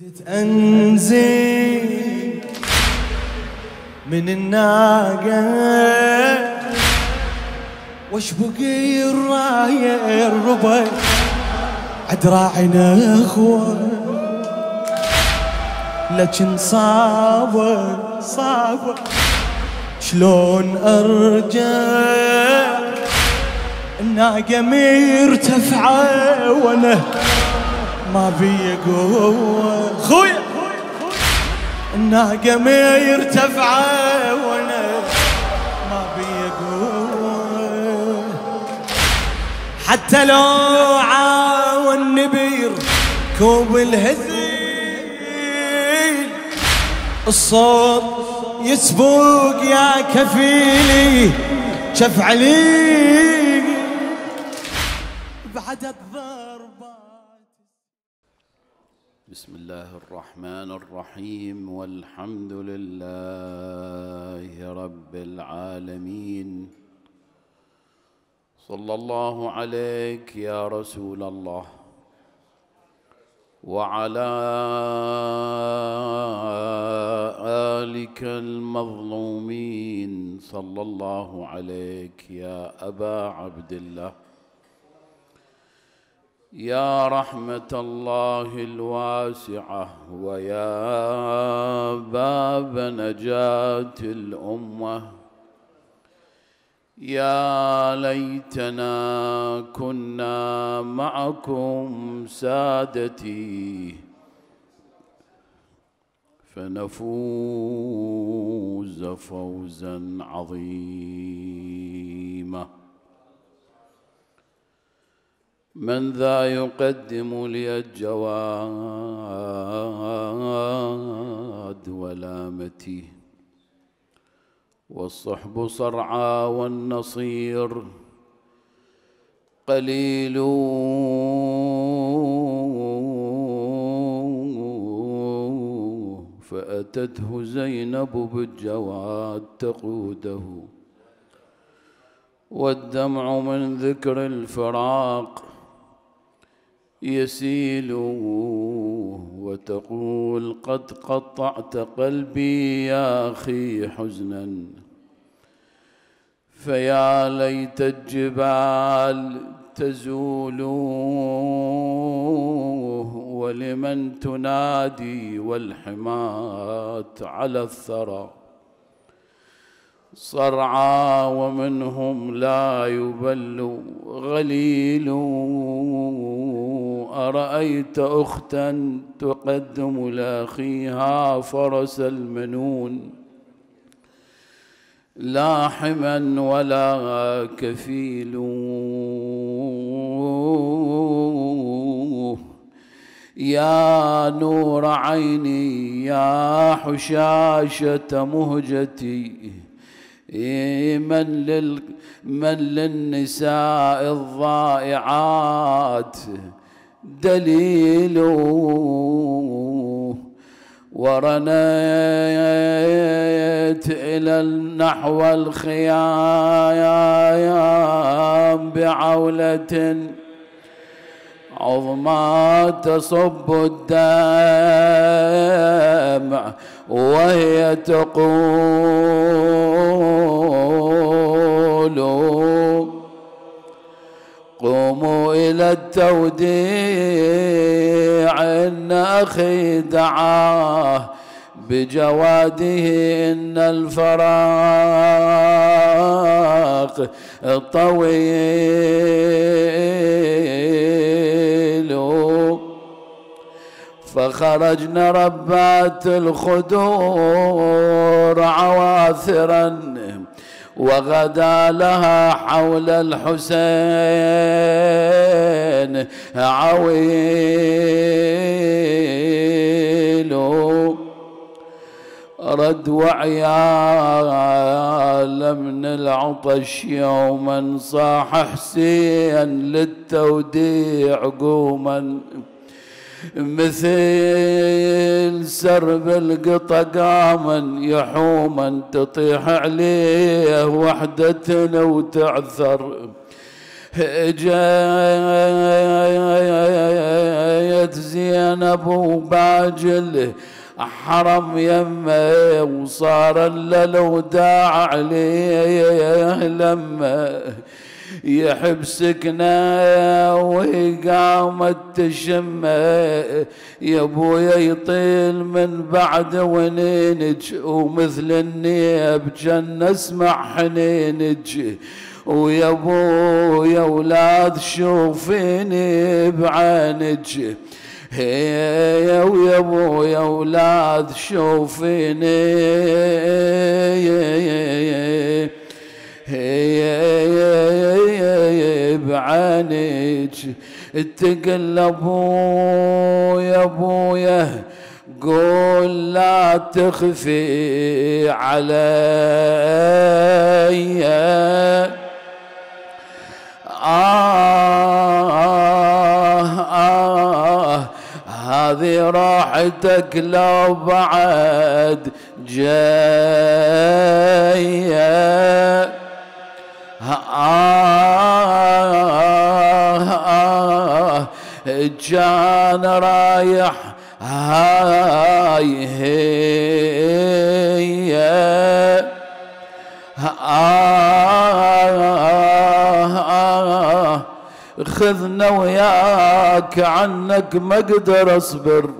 بدت انزل من الناقه وش الراية الربع عدراعنا اخوة لكن صعبة صعبة شلون ارجع الناقة مرتفعة وانا ما بي قوة خويا الناقة ما يرتفع وانا ما بي قوة حتى لو عاون بير كوب الهزيل الصوت يسبوق يا كفيلي شف علي بعد بسم الله الرحمن الرحيم والحمد لله رب العالمين صلى الله عليك يا رسول الله وعلى آلك المظلومين صلى الله عليك يا أبا عبد الله يا رحمة الله الواسعة ويا باب نجاة الأمة يا ليتنا كنا معكم سادتي فنفوز فوزا عظيما من ذا يقدم لي الجواد ولامتي والصحب صرعى والنصير قليل فأتته زينب بالجواد تقوده والدمع من ذكر الفراق يسيله وتقول قد قطعت قلبي يا اخي حزنا فيا ليت الجبال تزول ولمن تنادي والحماة على الثرى صرعى ومنهم لا يبل غليل أرأيت أختا تقدم لأخيها فرس المنون لا حما ولا كفيل يا نور عيني يا حشاشة مهجتي من, لل من للنساء الضائعات دليل ورنيت إلى النحو الخيام بعولة عظمى تصب الدمع وهي تقول قوموا إلى التوديع إن أخي دعاه بجواده إن الفراق طويل فخرجن ربات الخدور عواثرا وغدا لها حول الحسين عويل رد وعيال من العطش يوما صاح حسين للتوديع قوما مثل سرب القطة قاما يحوما تطيح عليه وحدتنا وتعثر جايت زينب وباجل حرم يمه وصار الوداع عليه لمه يحب سكنة قامت تشمة يا ابويا يطيل من بعد ونينج ومثل النيب جن اسمع حنينج ويا ابويا اولاد شوفيني بعينج هيا ويا ابويا اولاد شوفيني هي يا يا ابويا قول لا تخفي علي آه آه آه هذه راحتك لو بعد جايه جان رايح هاي هي خذنا وياك عنك ما اقدر اصبر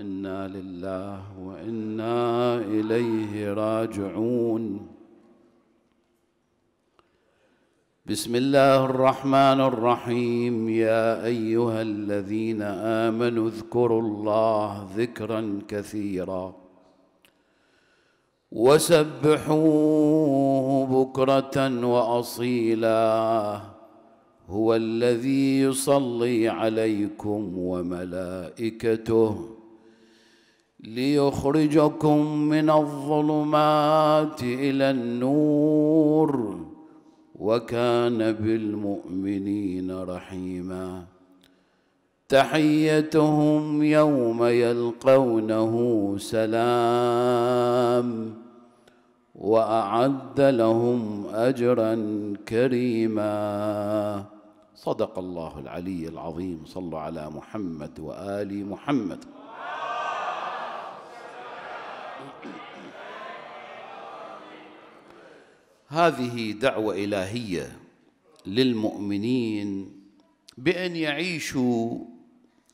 انا لله وانا اليه راجعون بسم الله الرحمن الرحيم يا ايها الذين امنوا اذكروا الله ذكرا كثيرا وسبحوه بكره واصيلا هو الذي يصلي عليكم وملائكته ليخرجكم من الظلمات الى النور وكان بالمؤمنين رحيما تحيتهم يوم يلقونه سلام واعد لهم اجرا كريما صدق الله العلي العظيم صلى على محمد وال محمد هذه دعوه الهيه للمؤمنين بان يعيشوا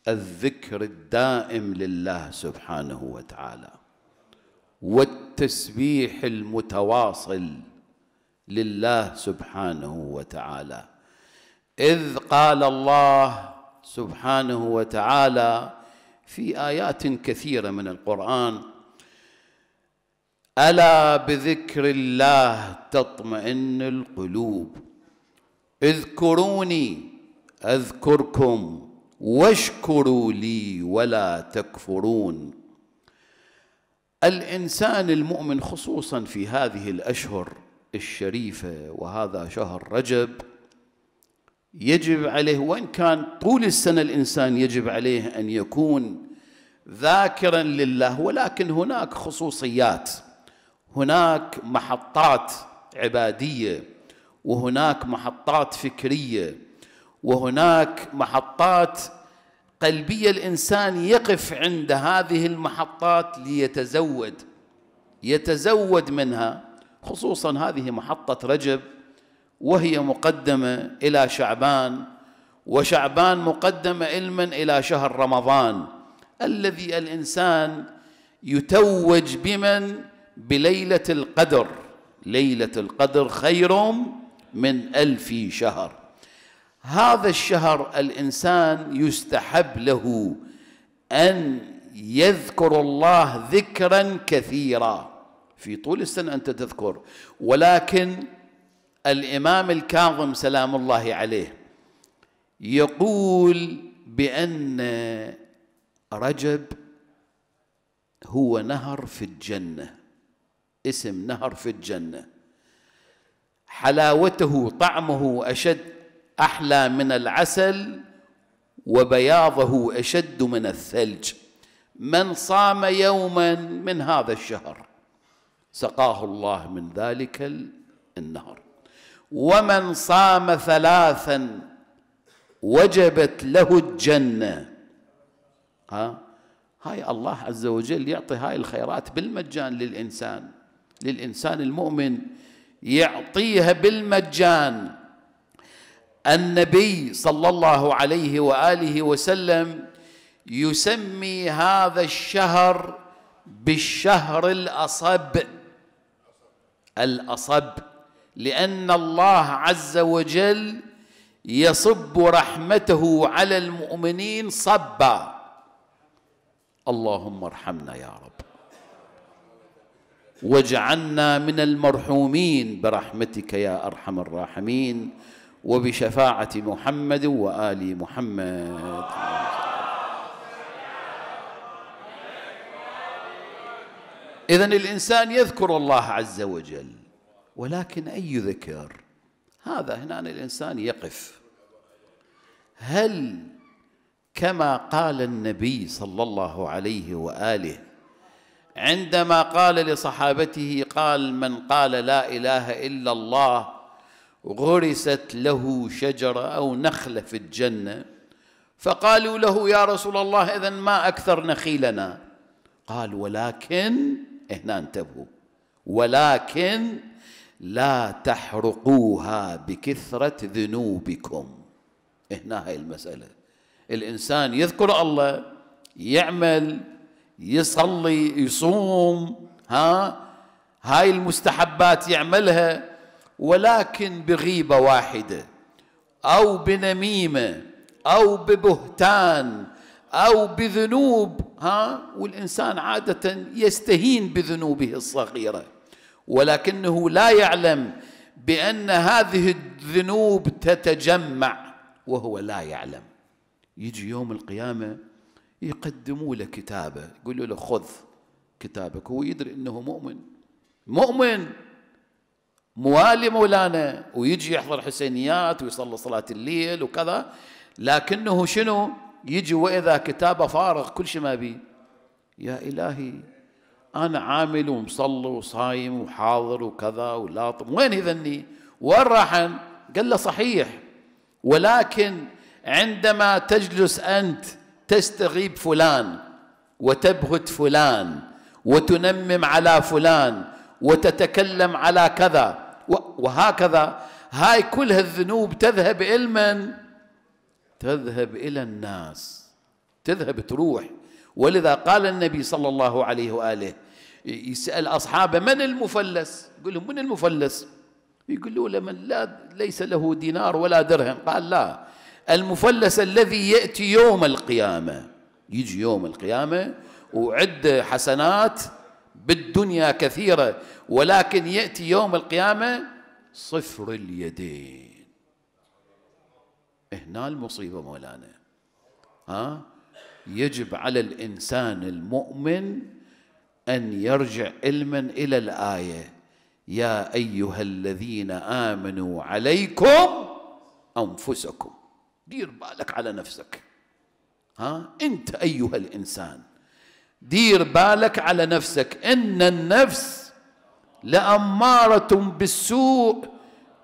الذكر الدائم لله سبحانه وتعالى والتسبيح المتواصل لله سبحانه وتعالى اذ قال الله سبحانه وتعالى في ايات كثيره من القران الا بذكر الله تطمئن القلوب اذكروني اذكركم واشكروا لي ولا تكفرون الانسان المؤمن خصوصا في هذه الاشهر الشريفه وهذا شهر رجب يجب عليه وان كان طول السنه الانسان يجب عليه ان يكون ذاكرا لله ولكن هناك خصوصيات هناك محطات عباديه وهناك محطات فكريه وهناك محطات قلبيه الانسان يقف عند هذه المحطات ليتزود يتزود منها خصوصا هذه محطه رجب وهي مقدمه الى شعبان وشعبان مقدمه علما الى شهر رمضان الذي الانسان يتوج بمن بليلة القدر ليلة القدر خير من ألف شهر هذا الشهر الإنسان يستحب له أن يذكر الله ذكرا كثيرا في طول السنة أنت تذكر ولكن الإمام الكاظم سلام الله عليه يقول بأن رجب هو نهر في الجنة اسم نهر في الجنة حلاوته طعمه أشد أحلى من العسل وبياضه أشد من الثلج من صام يوما من هذا الشهر سقاه الله من ذلك النهر ومن صام ثلاثا وجبت له الجنة ها هاي الله عز وجل يعطي هاي الخيرات بالمجان للإنسان للإنسان المؤمن يعطيها بالمجان النبي صلى الله عليه وآله وسلم يسمي هذا الشهر بالشهر الأصب الأصب لأن الله عز وجل يصب رحمته على المؤمنين صبا اللهم ارحمنا يا رب واجعلنا من المرحومين برحمتك يا ارحم الراحمين وبشفاعه محمد وال محمد اذا الانسان يذكر الله عز وجل ولكن اي ذكر هذا هنا الانسان يقف هل كما قال النبي صلى الله عليه واله عندما قال لصحابته قال من قال لا اله الا الله غرست له شجره او نخله في الجنه فقالوا له يا رسول الله اذا ما اكثر نخيلنا قال ولكن هنا انتبهوا ولكن لا تحرقوها بكثره ذنوبكم هنا هاي المساله الانسان يذكر الله يعمل يصلي يصوم ها هاي المستحبات يعملها ولكن بغيبه واحده او بنميمه او ببهتان او بذنوب ها والانسان عاده يستهين بذنوبه الصغيره ولكنه لا يعلم بان هذه الذنوب تتجمع وهو لا يعلم يجي يوم القيامه يقدموا له كتابه يقولوا له خذ كتابك هو يدري انه مؤمن مؤمن موالي مولانا ويجي يحضر حسينيات ويصلي صلاة الليل وكذا لكنه شنو يجي وإذا كتابه فارغ كل شيء ما بيه يا إلهي أنا عامل ومصلي وصايم وحاضر وكذا ولاطم وين يذني وين راحن قال له صحيح ولكن عندما تجلس أنت تستغيب فلان وتبهت فلان وتنمم على فلان وتتكلم على كذا وهكذا هاي كل الذنوب تذهب إلى من؟ تذهب إلى الناس تذهب تروح ولذا قال النبي صلى الله عليه وآله يسأل أصحابه من المفلس؟ يقول لهم من المفلس؟ يقولوا له من لا ليس له دينار ولا درهم قال لا المفلس الذي يأتي يوم القيامة يجي يوم القيامة وعد حسنات بالدنيا كثيرة ولكن يأتي يوم القيامة صفر اليدين هنا المصيبة مولانا ها يجب على الإنسان المؤمن أن يرجع علما إلى الآية يا أيها الذين آمنوا عليكم أنفسكم دير بالك على نفسك ها أنت أيها الإنسان دير بالك على نفسك إن النفس لأمارة بالسوء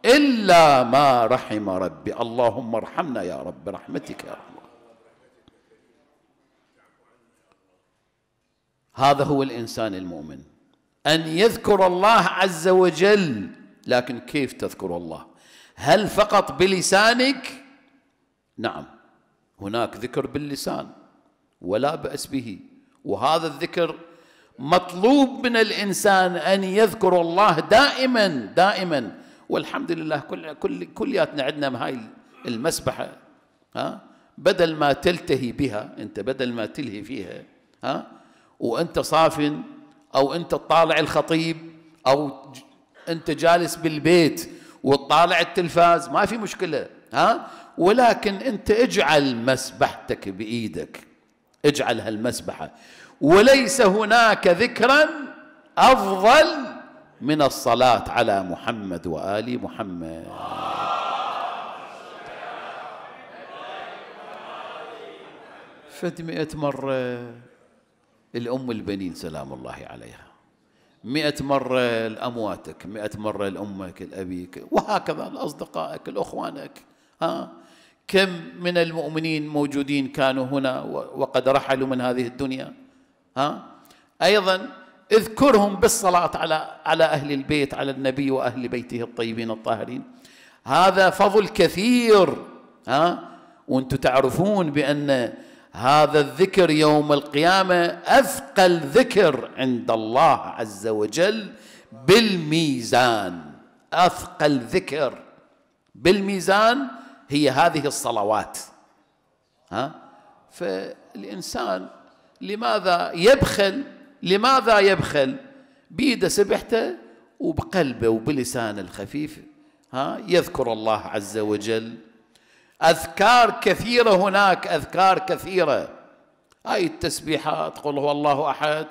إلا ما رحم ربي اللهم ارحمنا يا رب برحمتك يا رب هذا هو الإنسان المؤمن أن يذكر الله عز وجل لكن كيف تذكر الله هل فقط بلسانك نعم هناك ذكر باللسان ولا بأس به وهذا الذكر مطلوب من الإنسان أن يذكر الله دائما دائما والحمد لله كل كل كلياتنا عندنا هاي المسبحة ها بدل ما تلتهي بها أنت بدل ما تلهي فيها ها وأنت صافن أو أنت طالع الخطيب أو أنت جالس بالبيت وتطالع التلفاز ما في مشكلة ها ولكن أنت اجعل مسبحتك بإيدك اجعل هالمسبحة وليس هناك ذكرا أفضل من الصلاة على محمد وآل محمد فد مئة مرة الأم البنين سلام الله عليها مئة مرة لأمواتك مئة مرة لأمك لأبيك وهكذا لأصدقائك لأخوانك ها كم من المؤمنين موجودين كانوا هنا وقد رحلوا من هذه الدنيا ها ايضا اذكرهم بالصلاه على على اهل البيت على النبي واهل بيته الطيبين الطاهرين هذا فضل كثير ها وانتم تعرفون بان هذا الذكر يوم القيامه اثقل ذكر عند الله عز وجل بالميزان اثقل ذكر بالميزان هي هذه الصلوات ها فالإنسان لماذا يبخل لماذا يبخل بيده سبحته وبقلبه وبلسانه الخفيف ها يذكر الله عز وجل أذكار كثيرة هناك أذكار كثيرة هاي التسبيحات قل هو الله أحد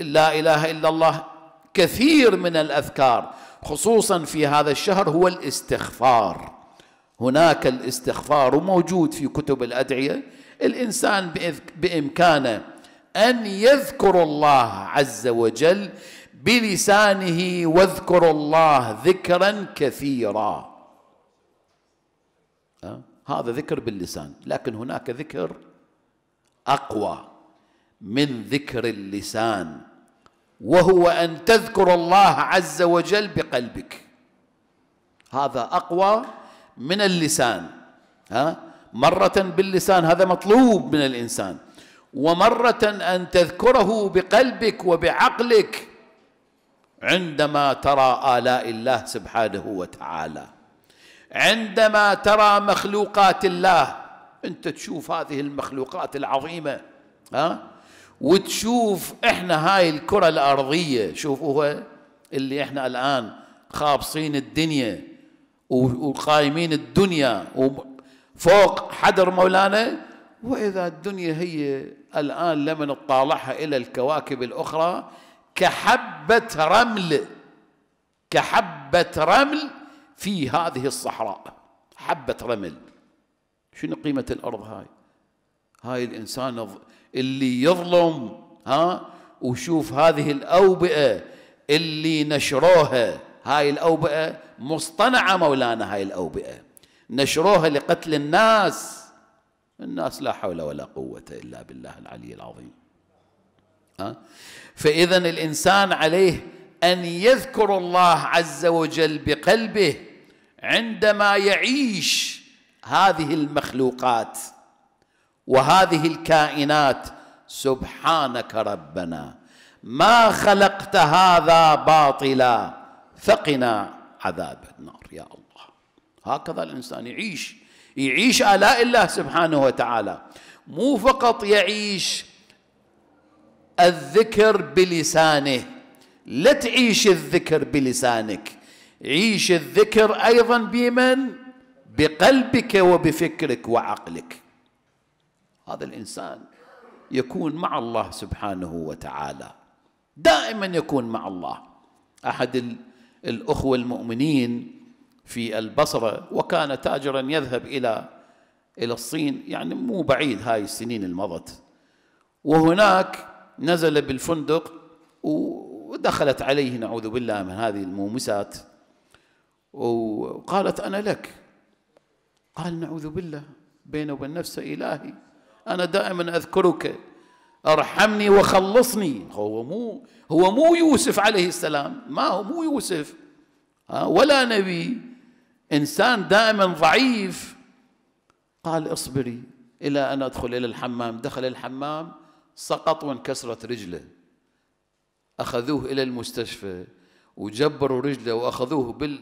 لا إله إلا الله كثير من الأذكار خصوصا في هذا الشهر هو الاستغفار هناك الاستغفار موجود في كتب الأدعية الإنسان بإمكانه أن يذكر الله عز وجل بلسانه واذكر الله ذكرا كثيرا هذا ذكر باللسان لكن هناك ذكر أقوى من ذكر اللسان وهو أن تذكر الله عز وجل بقلبك هذا أقوى من اللسان ها مرة باللسان هذا مطلوب من الإنسان ومرة أن تذكره بقلبك وبعقلك عندما ترى آلاء الله سبحانه وتعالى عندما ترى مخلوقات الله أنت تشوف هذه المخلوقات العظيمة ها وتشوف احنا هاي الكرة الأرضية شوفوها اللي احنا الآن خابصين الدنيا وقايمين الدنيا وفوق حدر مولانا وإذا الدنيا هي الآن لما نطالعها إلى الكواكب الأخرى كحبة رمل كحبة رمل في هذه الصحراء حبة رمل شنو قيمة الأرض هاي هاي الإنسان اللي يظلم ها وشوف هذه الأوبئة اللي نشروها هاي الأوبئة مصطنعة مولانا هاي الأوبئة نشروها لقتل الناس الناس لا حول ولا قوة إلا بالله العلي العظيم أه؟ فإذا الإنسان عليه أن يذكر الله عز وجل بقلبه عندما يعيش هذه المخلوقات وهذه الكائنات سبحانك ربنا ما خلقت هذا باطلا فقنا عذاب النار يا الله هكذا الإنسان يعيش يعيش آلاء الله سبحانه وتعالى مو فقط يعيش الذكر بلسانه لا تعيش الذكر بلسانك عيش الذكر أيضا بمن بقلبك وبفكرك وعقلك هذا الإنسان يكون مع الله سبحانه وتعالى دائما يكون مع الله أحد الأخوة المؤمنين في البصرة وكان تاجرا يذهب إلى إلى الصين يعني مو بعيد هاي السنين اللي مضت وهناك نزل بالفندق ودخلت عليه نعوذ بالله من هذه المومسات وقالت أنا لك قال نعوذ بالله بينه وبين نفسه إلهي أنا دائما أذكرك ارحمني وخلصني هو مو هو مو يوسف عليه السلام ما هو مو يوسف ولا نبي انسان دائما ضعيف قال اصبري الى ان ادخل الى الحمام دخل الحمام سقط وانكسرت رجله اخذوه الى المستشفى وجبروا رجله واخذوه بال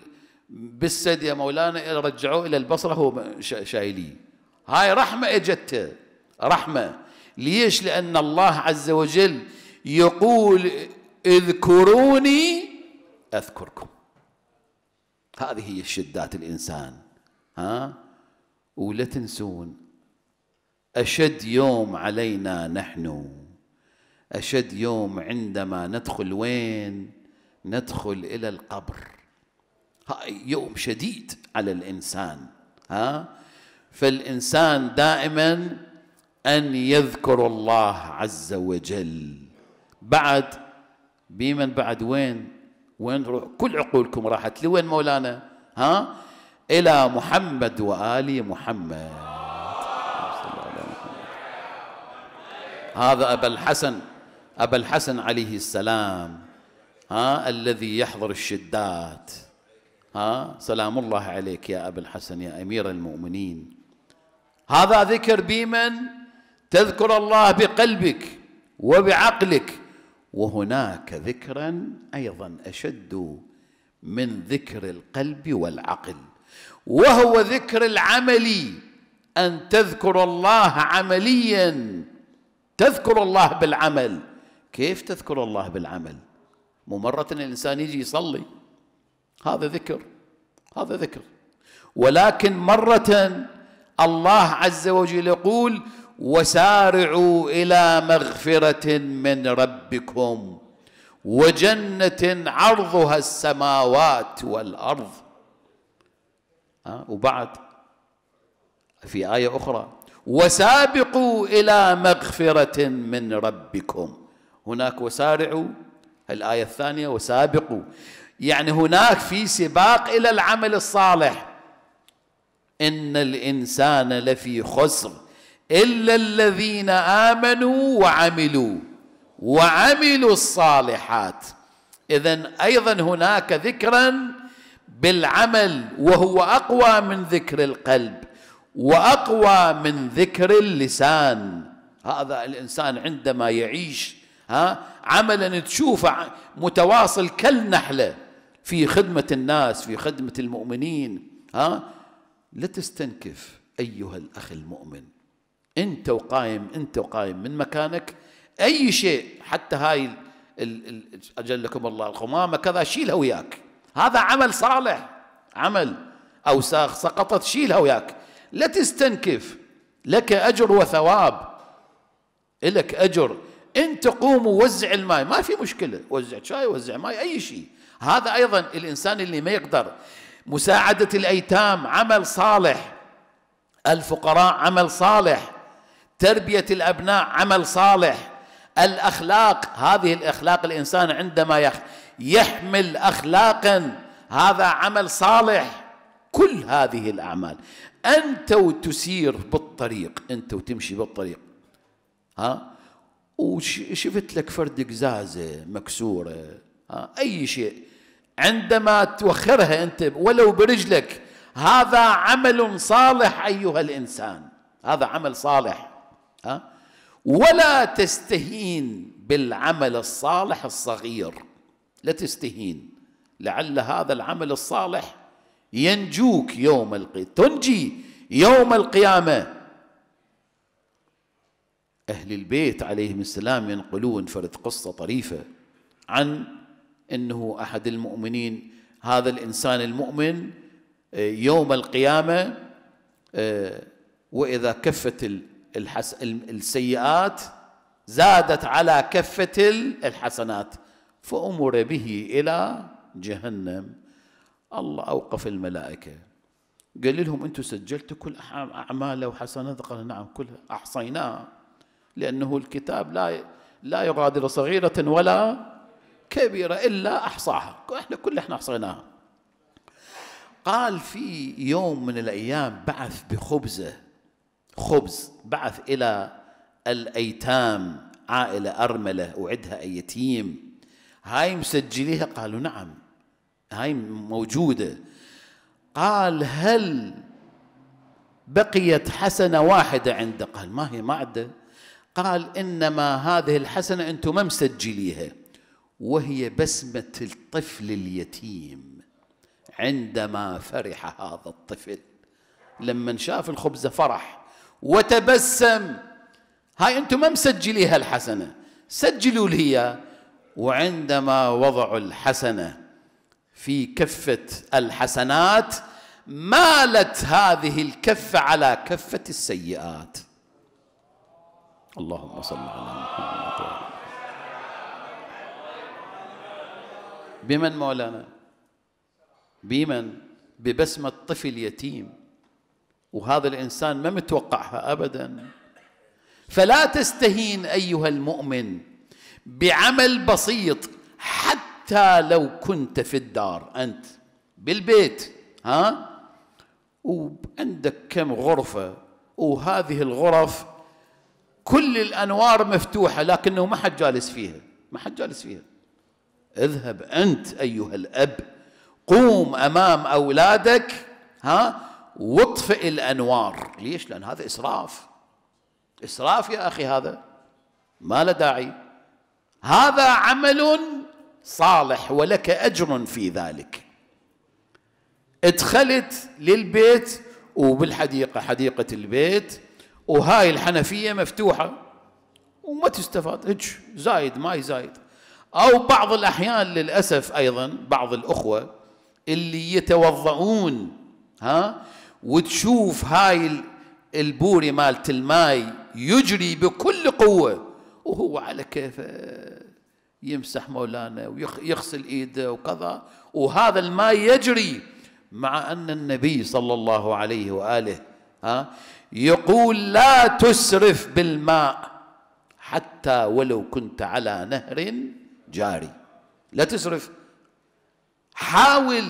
يا مولانا رجعوه الى البصره هو شايليه هاي رحمه اجته رحمه ليش لأن الله عز وجل يقول اذكروني أذكركم هذه هي شدات الإنسان ها ولا تنسون أشد يوم علينا نحن أشد يوم عندما ندخل وين ندخل إلى القبر يوم شديد على الإنسان ها فالإنسان دائما أن يذكروا الله عز وجل بعد بمن بعد وين وين روح كل عقولكم راحت لوين مولانا ها إلى محمد وآل محمد هذا أبا الحسن أبا الحسن عليه السلام ها الذي يحضر الشدات ها سلام الله عليك يا أبا الحسن يا أمير المؤمنين هذا ذكر بمن تذكر الله بقلبك وبعقلك وهناك ذكرا ايضا اشد من ذكر القلب والعقل وهو ذكر العملي ان تذكر الله عمليا تذكر الله بالعمل كيف تذكر الله بالعمل مو مره الانسان يجي يصلي هذا ذكر هذا ذكر ولكن مره الله عز وجل يقول وسارعوا الى مغفره من ربكم وجنه عرضها السماوات والارض أه؟ وبعد في ايه اخرى وسابقوا الى مغفره من ربكم هناك وسارعوا الايه الثانيه وسابقوا يعني هناك في سباق الى العمل الصالح ان الانسان لفي خسر الا الذين امنوا وعملوا وعملوا الصالحات اذا ايضا هناك ذكرا بالعمل وهو اقوى من ذكر القلب واقوى من ذكر اللسان هذا الانسان عندما يعيش ها عملا تشوفه متواصل كالنحله في خدمه الناس في خدمه المؤمنين ها لا تستنكف ايها الاخ المؤمن انت وقايم انت وقايم من مكانك اي شيء حتى هاي اجلكم الله القمامه كذا شيلها وياك هذا عمل صالح عمل اوساخ سقطت شيلها وياك لا تستنكف لك اجر وثواب لك اجر انت قوم ووزع الماء ما في مشكله وزع شاي وزع ماي اي شيء هذا ايضا الانسان اللي ما يقدر مساعده الايتام عمل صالح الفقراء عمل صالح تربية الأبناء عمل صالح الأخلاق هذه الأخلاق الإنسان عندما يحمل أخلاقا هذا عمل صالح كل هذه الأعمال أنت وتسير بالطريق أنت وتمشي بالطريق ها وشفت لك فرد قزازة مكسورة ها؟ أي شيء عندما توخرها أنت ولو برجلك هذا عمل صالح أيها الإنسان هذا عمل صالح ولا تستهين بالعمل الصالح الصغير لا تستهين لعل هذا العمل الصالح ينجوك يوم القيامة تنجي يوم القيامة أهل البيت عليهم السلام ينقلون فرد قصة طريفة عن أنه أحد المؤمنين هذا الإنسان المؤمن آه، يوم القيامة آه، وإذا كفت الحس... السيئات زادت على كفة الحسنات فأمر به إلى جهنم الله أوقف الملائكة قال لهم أنتم سجلتوا كل أعماله وحسناته قال نعم كلها أحصيناها لأنه الكتاب لا لا يغادر صغيرة ولا كبيرة إلا أحصاها إحنا كل إحنا أحصيناها قال في يوم من الأيام بعث بخبزه خبز بعث إلى الأيتام عائلة أرملة وعدها أيتيم هاي مسجليها قالوا نعم هاي موجودة قال هل بقيت حسنة واحدة عنده قال ما هي ما عنده قال إنما هذه الحسنة أنتم ما مسجليها وهي بسمة الطفل اليتيم عندما فرح هذا الطفل لما شاف الخبز فرح وتبسم هاي انتم ما مسجليها الحسنه سجلوا لي وعندما وضعوا الحسنه في كفه الحسنات مالت هذه الكفه على كفه السيئات اللهم صل على محمد وعلى بمن مولانا بمن ببسمة طفل يتيم وهذا الانسان ما متوقعها ابدا فلا تستهين ايها المؤمن بعمل بسيط حتى لو كنت في الدار انت بالبيت ها وعندك كم غرفه وهذه الغرف كل الانوار مفتوحه لكنه ما حد جالس فيها ما حد جالس فيها اذهب انت ايها الاب قوم امام اولادك ها واطفئ الأنوار ليش لأن هذا إسراف إسراف يا أخي هذا ما له داعي هذا عمل صالح ولك أجر في ذلك ادخلت للبيت وبالحديقة حديقة البيت وهاي الحنفية مفتوحة وما تستفاد هج زايد ما زايد أو بعض الأحيان للأسف أيضا بعض الأخوة اللي يتوضعون ها وتشوف هاي البوري مالت الماي يجري بكل قوة وهو على كيفه يمسح مولانا ويغسل ايده وكذا وهذا الماء يجري مع ان النبي صلى الله عليه واله ها يقول لا تسرف بالماء حتى ولو كنت على نهر جاري لا تسرف حاول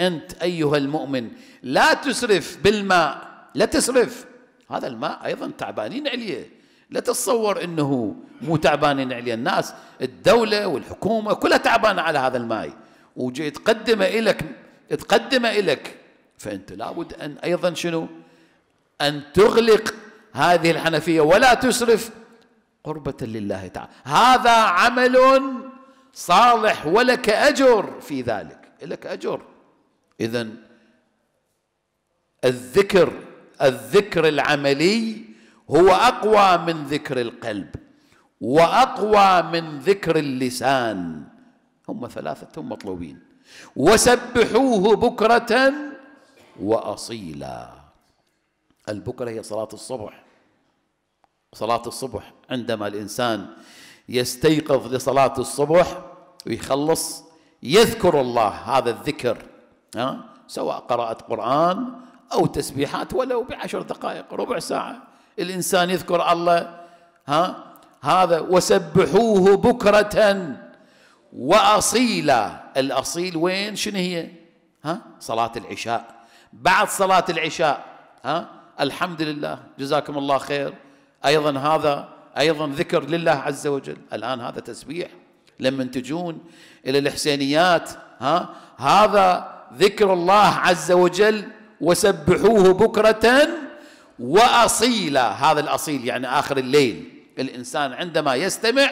أنت أيها المؤمن لا تسرف بالماء لا تسرف هذا الماء أيضا تعبانين عليه لا تتصور أنه مو تعبانين عليه الناس الدولة والحكومة كلها تعبانة على هذا الماء وجي تقدمه إلك تقدمه إلك فأنت لابد أن أيضا شنو أن تغلق هذه الحنفية ولا تسرف قربة لله تعالى هذا عمل صالح ولك أجر في ذلك لك أجر إذا الذكر الذكر العملي هو أقوى من ذكر القلب وأقوى من ذكر اللسان هم ثلاثة مطلوبين وسبحوه بكرة وأصيلا البكرة هي صلاة الصبح صلاة الصبح عندما الإنسان يستيقظ لصلاة الصبح ويخلص يذكر الله هذا الذكر ها سواء قرأت قرآن أو تسبيحات ولو بعشر دقائق ربع ساعة الإنسان يذكر الله ها هذا وسبحوه بكرة وأصيلا الأصيل وين شنو هي ها صلاة العشاء بعد صلاة العشاء ها الحمد لله جزاكم الله خير أيضا هذا أيضا ذكر لله عز وجل الآن هذا تسبيح لما تجون إلى الحسينيات ها هذا ذكر الله عز وجل وسبحوه بكرة وأصيلا هذا الأصيل يعني آخر الليل الإنسان عندما يستمع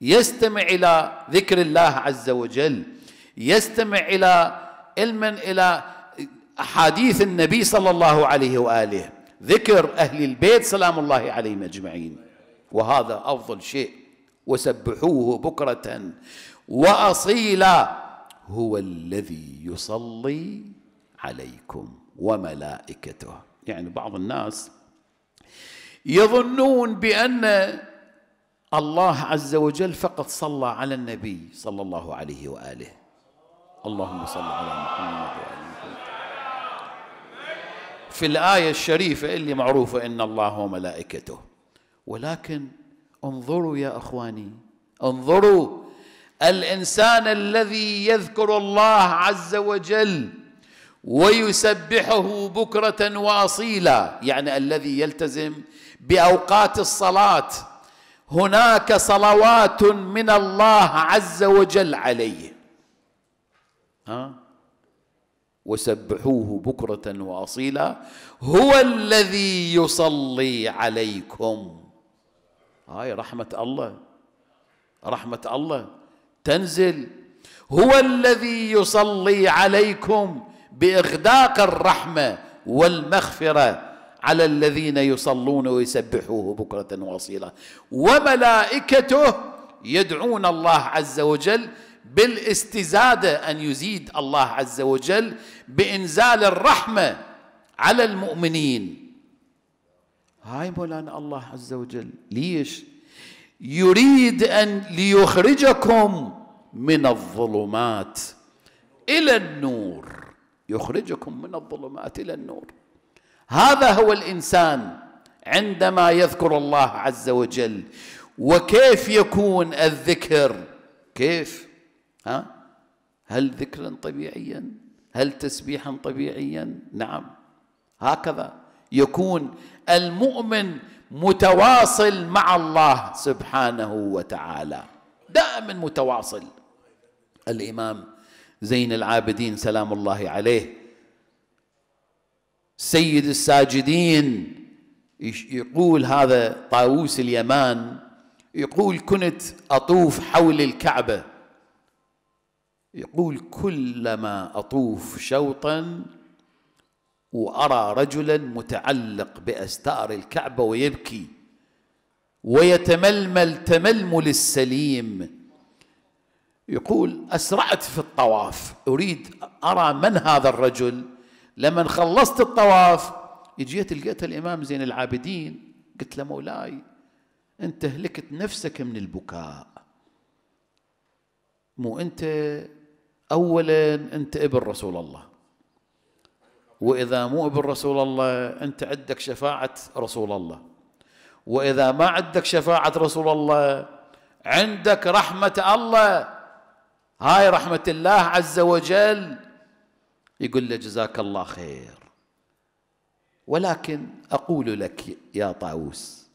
يستمع إلى ذكر الله عز وجل يستمع إلى علما إلى أحاديث النبي صلى الله عليه وآله ذكر أهل البيت سلام الله عليهم أجمعين وهذا أفضل شيء وسبحوه بكرة وأصيلا هو الذي يصلي عليكم وملائكته يعني بعض الناس يظنون بان الله عز وجل فقط صلى على النبي صلى الله عليه واله اللهم صل على محمد وآله في الآية الشريفة اللي معروفة إن الله وملائكته ولكن انظروا يا أخواني انظروا الانسان الذي يذكر الله عز وجل ويسبحه بكره واصيلا يعني الذي يلتزم باوقات الصلاه هناك صلوات من الله عز وجل عليه ها وسبحوه بكره واصيلا هو الذي يصلي عليكم هاي رحمه الله رحمه الله تنزل هو الذي يصلي عليكم باغداق الرحمه والمغفره على الذين يصلون ويسبحوه بكره واصيلا وملائكته يدعون الله عز وجل بالاستزاده ان يزيد الله عز وجل بانزال الرحمه على المؤمنين هاي مولانا الله عز وجل ليش يريد ان ليخرجكم من الظلمات الى النور يخرجكم من الظلمات الى النور هذا هو الانسان عندما يذكر الله عز وجل وكيف يكون الذكر كيف ها هل ذكرا طبيعيا هل تسبيحا طبيعيا نعم هكذا يكون المؤمن متواصل مع الله سبحانه وتعالى دائما متواصل الامام زين العابدين سلام الله عليه سيد الساجدين يقول هذا طاووس اليمان يقول كنت اطوف حول الكعبه يقول كلما اطوف شوطا وأرى رجلا متعلق بأستار الكعبة ويبكي ويتململ تململ السليم يقول أسرعت في الطواف أريد أرى من هذا الرجل لمن خلصت الطواف جيت لقيت الإمام زين العابدين قلت له مولاي أنت هلكت نفسك من البكاء مو أنت أولا أنت ابن رسول الله وإذا مو ابن رسول الله أنت عندك شفاعة رسول الله وإذا ما عندك شفاعة رسول الله عندك رحمة الله هاي رحمة الله عز وجل يقول له جزاك الله خير ولكن أقول لك يا طاووس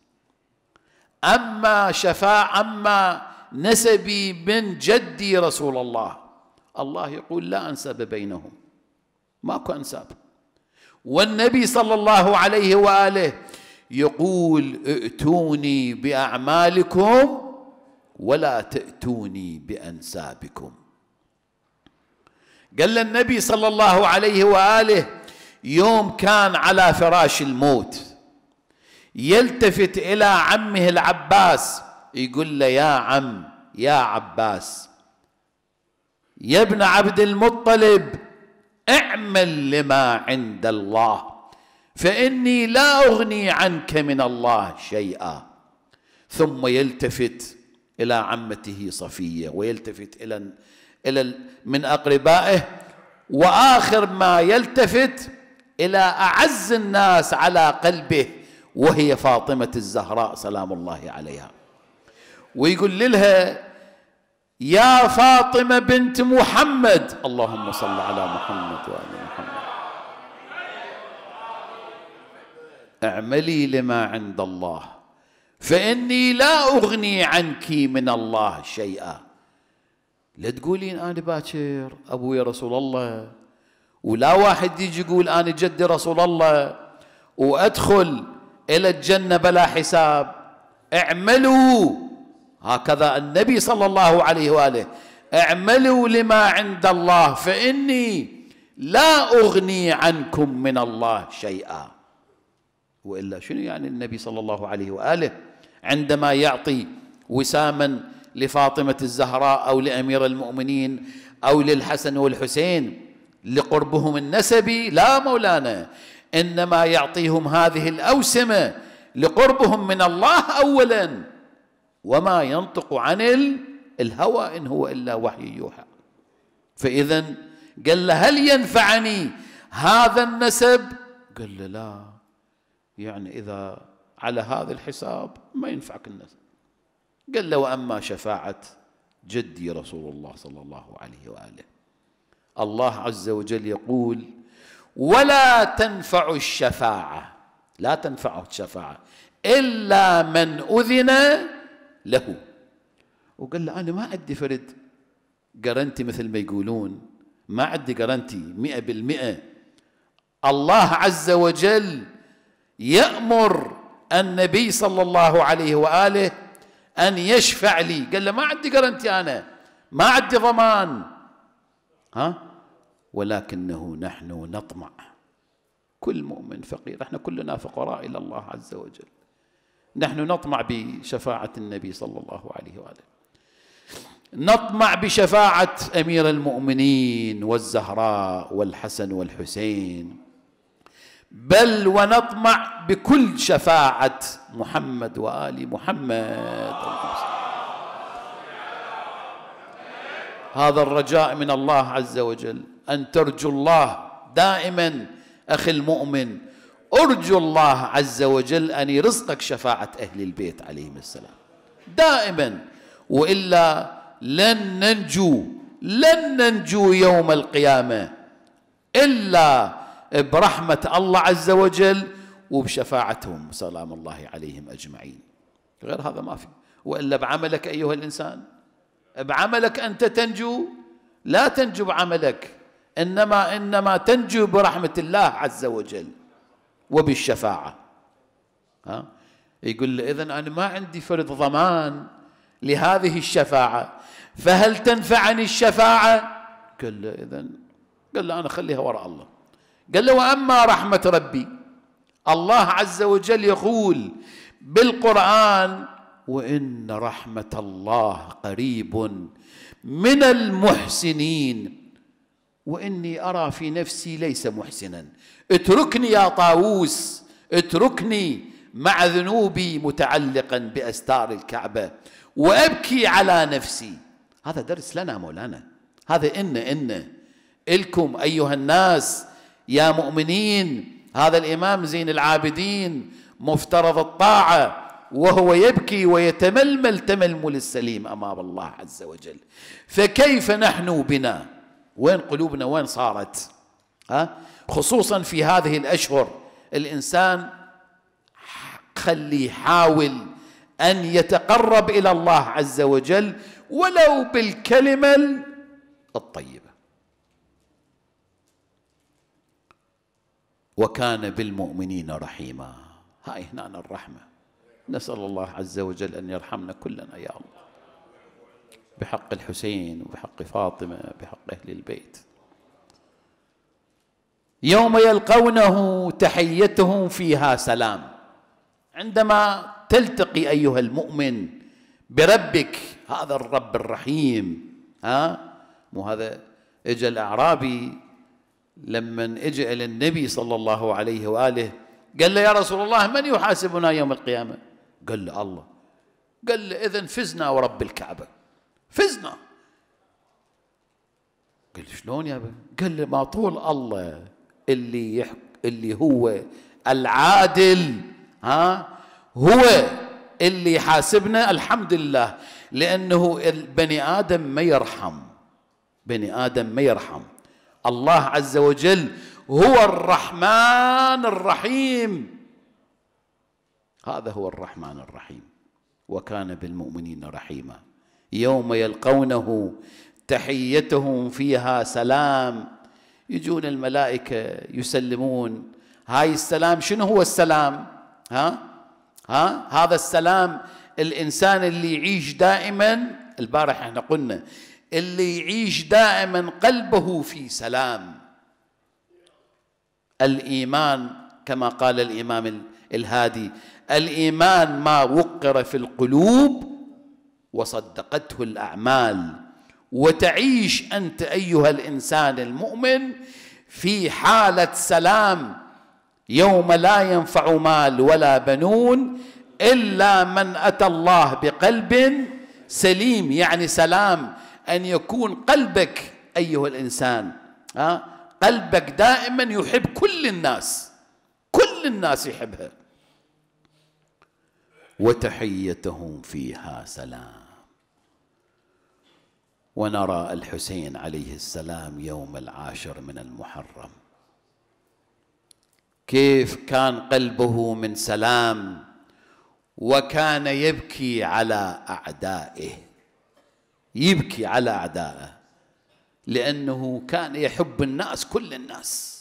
أما شفاعة أما نسبي من جدي رسول الله الله يقول لا أنسب بينهم ماكو أنساب والنبي صلى الله عليه واله يقول ائتوني باعمالكم ولا تاتوني بانسابكم قال النبي صلى الله عليه واله يوم كان على فراش الموت يلتفت الى عمه العباس يقول له يا عم يا عباس يا ابن عبد المطلب اعمل لما عند الله فاني لا اغني عنك من الله شيئا ثم يلتفت الى عمته صفيه ويلتفت الى الى من اقربائه واخر ما يلتفت الى اعز الناس على قلبه وهي فاطمه الزهراء سلام الله عليها ويقول لها يا فاطمة بنت محمد اللهم صل على محمد وآل محمد اعملي لما عند الله فإني لا أغني عنك من الله شيئا لا تقولين أنا باكر أبوي رسول الله ولا واحد يجي يقول أنا جدي رسول الله وأدخل إلى الجنة بلا حساب اعملوا هكذا النبي صلى الله عليه واله اعملوا لما عند الله فاني لا اغني عنكم من الله شيئا والا شنو يعني النبي صلى الله عليه واله عندما يعطي وساما لفاطمه الزهراء او لامير المؤمنين او للحسن والحسين لقربهم النسبي لا مولانا انما يعطيهم هذه الاوسمه لقربهم من الله اولا وما ينطق عن الهوى إن هو إلا وحي يوحى فإذا قال له هل ينفعني هذا النسب قال له لا يعني إذا على هذا الحساب ما ينفعك النسب قال له وأما شفاعة جدي رسول الله صلى الله عليه وآله الله عز وجل يقول ولا تنفع الشفاعة لا تنفعه الشفاعة إلا من أذن له وقال له أنا ما عندي فرد قرنتي مثل ما يقولون ما عندي قرنتي مئة بالمئة الله عز وجل يأمر النبي صلى الله عليه وآله أن يشفع لي قال له ما عندي قرنتي أنا ما عندي ضمان ها ولكنه نحن نطمع كل مؤمن فقير احنا كلنا فقراء إلى الله عز وجل نحن نطمع بشفاعة النبي صلى الله عليه وآله نطمع بشفاعة أمير المؤمنين والزهراء والحسن والحسين بل ونطمع بكل شفاعة محمد وآل محمد هذا الرجاء من الله عز وجل أن ترجو الله دائما أخي المؤمن أرجو الله عز وجل أن يرزقك شفاعة أهل البيت عليهم السلام دائما وإلا لن ننجو لن ننجو يوم القيامة إلا برحمة الله عز وجل وبشفاعتهم سلام الله عليهم أجمعين غير هذا ما في وإلا بعملك أيها الإنسان بعملك أنت تنجو لا تنجو بعملك إنما إنما تنجو برحمة الله عز وجل وبالشفاعة ها؟ يقول له إذا أنا ما عندي فرض ضمان لهذه الشفاعة فهل تنفعني الشفاعة قال له إذا قال له أنا خليها وراء الله قال له وأما رحمة ربي الله عز وجل يقول بالقرآن وإن رحمة الله قريب من المحسنين وإني أرى في نفسي ليس محسنا اتركني يا طاووس اتركني مع ذنوبي متعلقا باستار الكعبه وابكي على نفسي هذا درس لنا مولانا هذا ان ان الكم ايها الناس يا مؤمنين هذا الامام زين العابدين مفترض الطاعه وهو يبكي ويتململ تململ السليم امام الله عز وجل فكيف نحن بنا وين قلوبنا وين صارت ها خصوصا في هذه الاشهر الانسان خلي يحاول ان يتقرب الى الله عز وجل ولو بالكلمه الطيبه وكان بالمؤمنين رحيما هاي هنا الرحمه نسال الله عز وجل ان يرحمنا كلنا يا الله بحق الحسين وبحق فاطمه بحق اهل البيت يوم يلقونه تحيتهم فيها سلام عندما تلتقي ايها المؤمن بربك هذا الرب الرحيم ها مو هذا اجى الاعرابي لما اجى الى النبي صلى الله عليه واله قال له يا رسول الله من يحاسبنا يوم القيامه؟ قال له الله قال له اذا فزنا ورب الكعبه فزنا قال شلون يا ابن؟ قال له ما طول الله اللي يحك اللي هو العادل ها هو اللي يحاسبنا الحمد لله لانه بني ادم ما يرحم بني ادم ما يرحم الله عز وجل هو الرحمن الرحيم هذا هو الرحمن الرحيم وكان بالمؤمنين رحيما يوم يلقونه تحيتهم فيها سلام يجون الملائكة يسلمون هاي السلام شنو هو السلام ها ها هذا السلام الإنسان اللي يعيش دائما البارح احنا قلنا اللي يعيش دائما قلبه في سلام الإيمان كما قال الإمام الهادي الإيمان ما وقر في القلوب وصدقته الأعمال وتعيش انت ايها الانسان المؤمن في حاله سلام يوم لا ينفع مال ولا بنون الا من اتى الله بقلب سليم يعني سلام ان يكون قلبك ايها الانسان ها قلبك دائما يحب كل الناس كل الناس يحبها وتحيتهم فيها سلام ونرى الحسين عليه السلام يوم العاشر من المحرم كيف كان قلبه من سلام وكان يبكي على اعدائه يبكي على اعدائه لانه كان يحب الناس كل الناس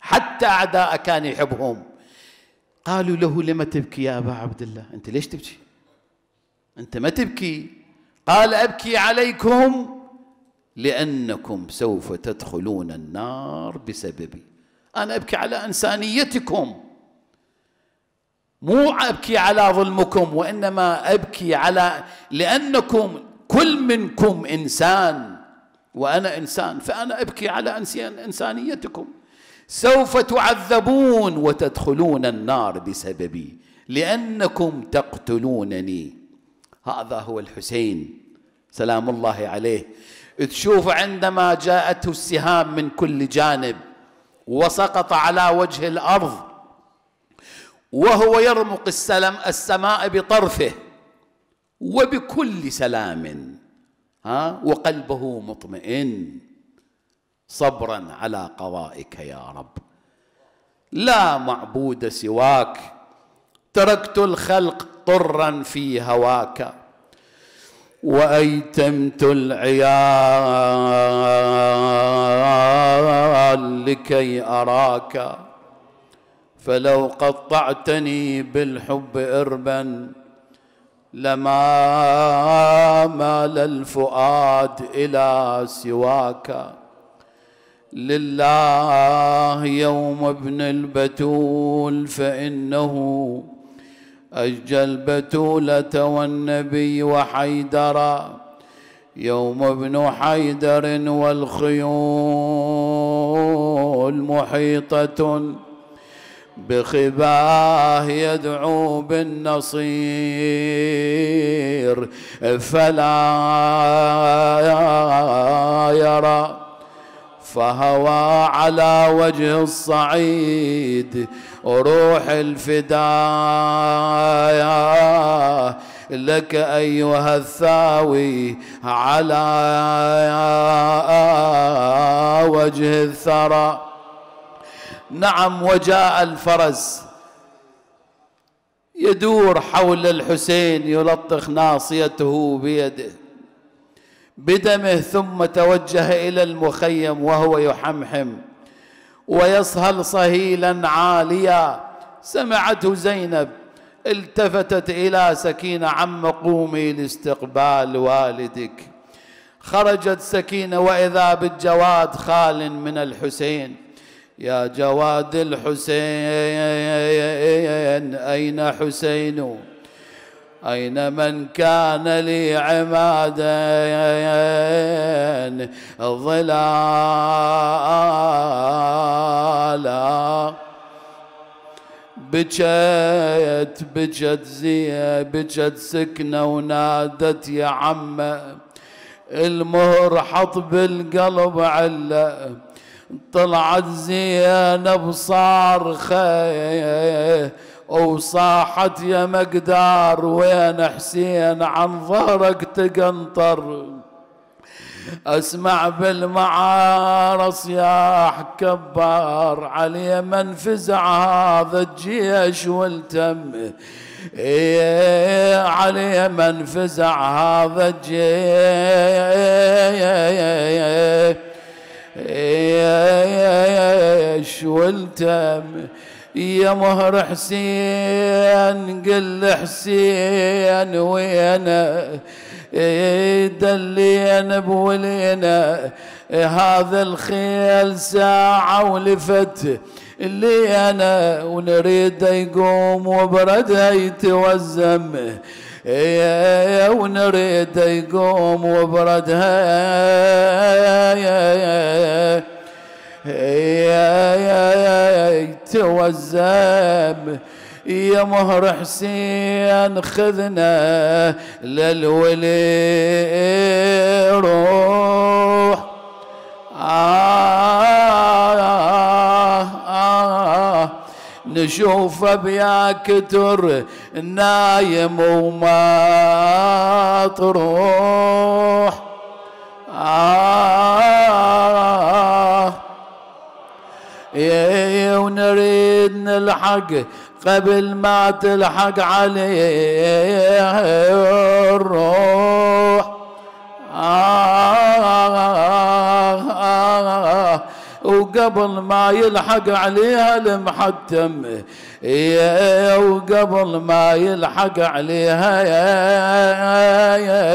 حتى اعدائه كان يحبهم قالوا له لم تبكي يا ابا عبد الله انت ليش تبكي انت ما تبكي قال أبكي عليكم لأنكم سوف تدخلون النار بسببي أنا أبكي على إنسانيتكم مو أبكي على ظلمكم وإنما أبكي على لأنكم كل منكم إنسان وأنا إنسان فأنا أبكي على إنسانيتكم سوف تعذبون وتدخلون النار بسببي لأنكم تقتلونني هذا هو الحسين سلام الله عليه تشوف عندما جاءته السهام من كل جانب وسقط على وجه الارض وهو يرمق السلم السماء بطرفه وبكل سلام ها وقلبه مطمئن صبرا على قضائك يا رب لا معبود سواك تركت الخلق طرا في هواك وأيتمت العيال لكي أراك فلو قطعتني بالحب إربا لما مال الفؤاد إلى سواك لله يوم ابن البتول فإنه أجل بتولة والنبي وحيدرا يوم ابن حيدر والخيول محيطة بخباه يدعو بالنصير فلا يرى فهوى على وجه الصعيد روح الفداء لك أيها الثاوي على وجه الثرى نعم وجاء الفرس يدور حول الحسين يلطخ ناصيته بيده بدمه ثم توجه الى المخيم وهو يحمحم ويصهل صهيلا عاليا سمعته زينب التفتت الى سكينه عم قومي لاستقبال والدك خرجت سكينه واذا بالجواد خال من الحسين يا جواد الحسين اين حسين أين من كان لي عمادين ظلالا بجت بجت زي بجت سكنة ونادت يا عمه المهر حط بالقلب عله طلعت زينب صارخه وصاحت يا مقدار وين حسين عن ظهرك تقنطر اسمع بالمعار صياح كبار علي من فزع هذا الجيش والتم إيه علي من فزع هذا الجيش والتم يا مهر حسين قل حسين وينا دلينا بولينا هذا الخيل ساعة ولفت اللي أنا ونريد يقوم وبرده يتوزم ونريد يقوم وبردها توزم يا مهر حسين خذنا للولي روح آه آه, آه،, آه،, آه، نشوفه بيا كتر نايم وما تروح آه ونريد نلحق قبل ما تلحق عليه الروح آه آه آه وقبل ما يلحق عليها المحتم وقبل ما يلحق عليها يا يا يا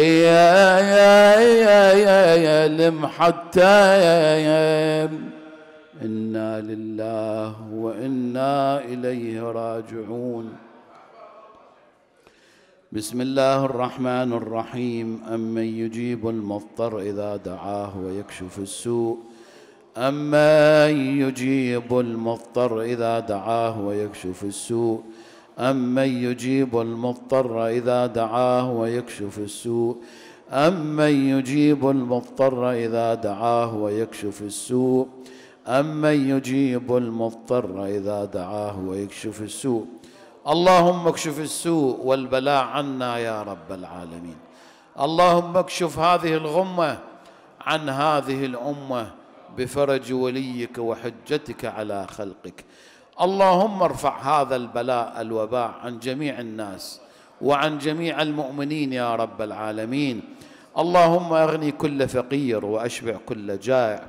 يا يا يا يا المحتم انا لله وانا اليه راجعون بسم الله الرحمن الرحيم امن يجيب المضطر اذا دعاه ويكشف السوء امن يجيب المضطر اذا دعاه ويكشف السوء امن يجيب المضطر اذا دعاه ويكشف السوء امن يجيب المضطر اذا دعاه ويكشف السوء أمن يجيب المضطر إذا دعاه ويكشف السوء اللهم اكشف السوء والبلاء عنا يا رب العالمين اللهم اكشف هذه الغمة عن هذه الأمة بفرج وليك وحجتك على خلقك اللهم ارفع هذا البلاء الوباء عن جميع الناس وعن جميع المؤمنين يا رب العالمين اللهم اغني كل فقير واشبع كل جائع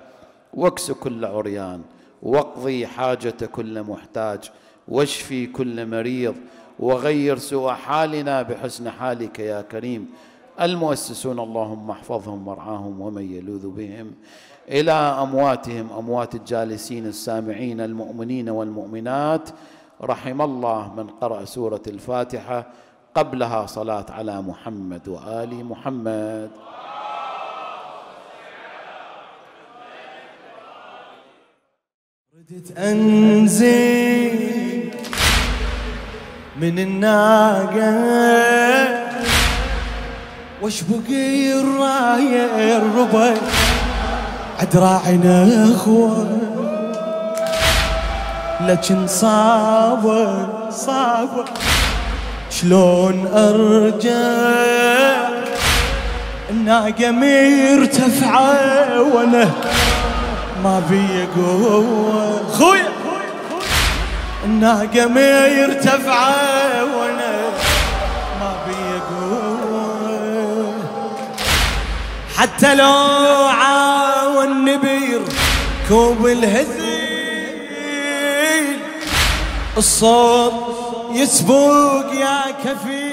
واكس كل عريان واقضي حاجة كل محتاج واشفي كل مريض وغير سوء حالنا بحسن حالك يا كريم المؤسسون اللهم احفظهم وارعاهم ومن يلوذ بهم إلى أمواتهم أموات الجالسين السامعين المؤمنين والمؤمنات رحم الله من قرأ سورة الفاتحة قبلها صلاة على محمد وآل محمد بدت أنزل من الناقة واشبقي الراية الربع راعنا أخوة لكن صعبة صعبة شلون أرجع الناقة مرتفعة وأنا ما بي قوة خويا الناقة ما يرتفع وانا ما بي قوة حتى لو عاون بير كوب الهزيل الصوت يسبوق يا كفيل